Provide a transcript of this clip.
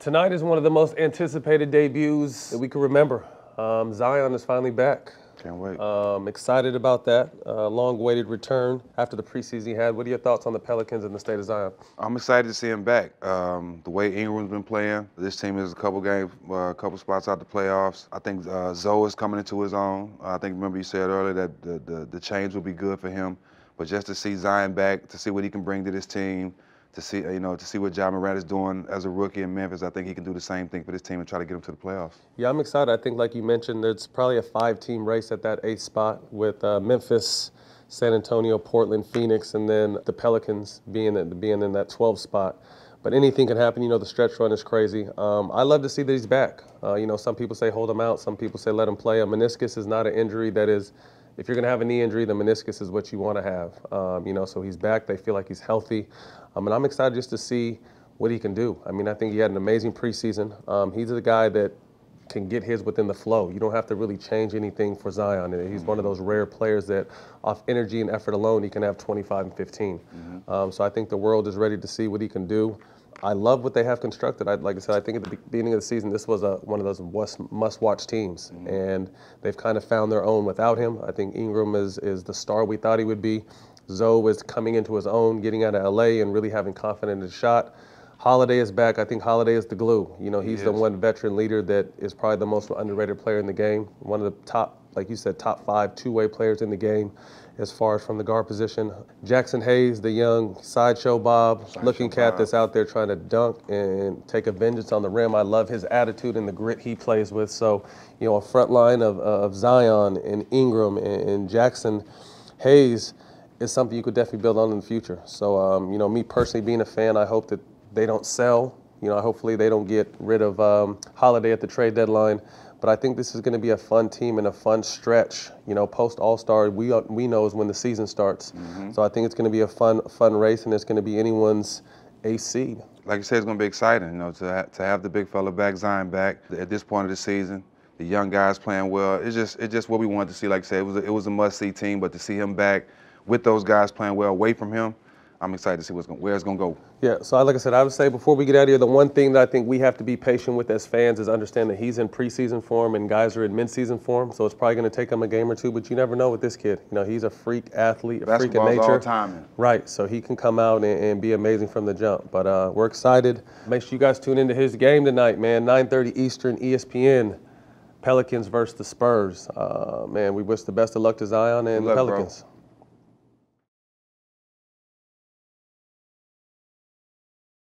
Tonight is one of the most anticipated debuts that we can remember. Um, Zion is finally back. Can't wait. Um, excited about that. Uh, long-awaited return after the preseason he had. What are your thoughts on the Pelicans and the state of Zion? I'm excited to see him back. Um, the way Ingram's been playing, this team is a couple games, a uh, couple spots out the playoffs. I think uh, Zoe is coming into his own. I think remember you said earlier that the, the, the change will be good for him. But just to see Zion back, to see what he can bring to this team, to see you know to see what John Morant is doing as a rookie in Memphis. I think he can do the same thing for this team and try to get them to the playoffs. Yeah, I'm excited. I think, like you mentioned, it's probably a five-team race at that eighth spot with uh, Memphis, San Antonio, Portland, Phoenix, and then the Pelicans being being in that 12 spot. But anything can happen. You know, the stretch run is crazy. Um, I love to see that he's back. Uh, you know, some people say hold him out. Some people say let him play. A uh, meniscus is not an injury that is if you're going to have a knee injury, the meniscus is what you want to have. Um, you know, so he's back. They feel like he's healthy, um, and I'm excited just to see what he can do. I mean, I think he had an amazing preseason. Um, he's the guy that can get his within the flow. You don't have to really change anything for Zion. He's one of mm-hmm. those rare players that, off energy and effort alone, he can have 25 and 15. Mm-hmm. Um, so I think the world is ready to see what he can do. I love what they have constructed. I, like I said, I think at the beginning of the season, this was a, one of those must-watch teams, mm-hmm. and they've kind of found their own without him. I think Ingram is is the star we thought he would be. Zoe is coming into his own, getting out of LA, and really having confidence in his shot. Holiday is back. I think Holiday is the glue. You know, he's the one veteran leader that is probably the most underrated player in the game, one of the top like you said, top five two-way players in the game as far as from the guard position. Jackson Hayes, the young sideshow Bob sideshow looking cat Bob. that's out there trying to dunk and take a vengeance on the rim. I love his attitude and the grit he plays with. So, you know, a front line of, of Zion and Ingram and, and Jackson Hayes is something you could definitely build on in the future. So, um, you know, me personally being a fan, I hope that they don't sell you know, hopefully they don't get rid of um, Holiday at the trade deadline. But I think this is going to be a fun team and a fun stretch. You know, post All Star, we we know is when the season starts. Mm-hmm. So I think it's going to be a fun fun race, and it's going to be anyone's AC. Like you said, it's going to be exciting. You know, to ha- to have the big fella back, Zion back at this point of the season. The young guys playing well. It's just it's just what we wanted to see. Like I said, it was a, it was a must see team, but to see him back with those guys playing well away from him, I'm excited to see what's going, where it's going to go. Yeah, so like I said, I would say before we get out of here, the one thing that I think we have to be patient with as fans is understand that he's in preseason form and guys are in midseason form, so it's probably going to take him a game or two, but you never know with this kid. You know, he's a freak athlete, a freak of nature. All timing. Right, so he can come out and, and be amazing from the jump. But uh, we're excited. Make sure you guys tune into his game tonight, man, 9.30 Eastern, ESPN. Pelicans versus the Spurs. Uh, man, we wish the best of luck to Zion and luck, Pelicans. Bro.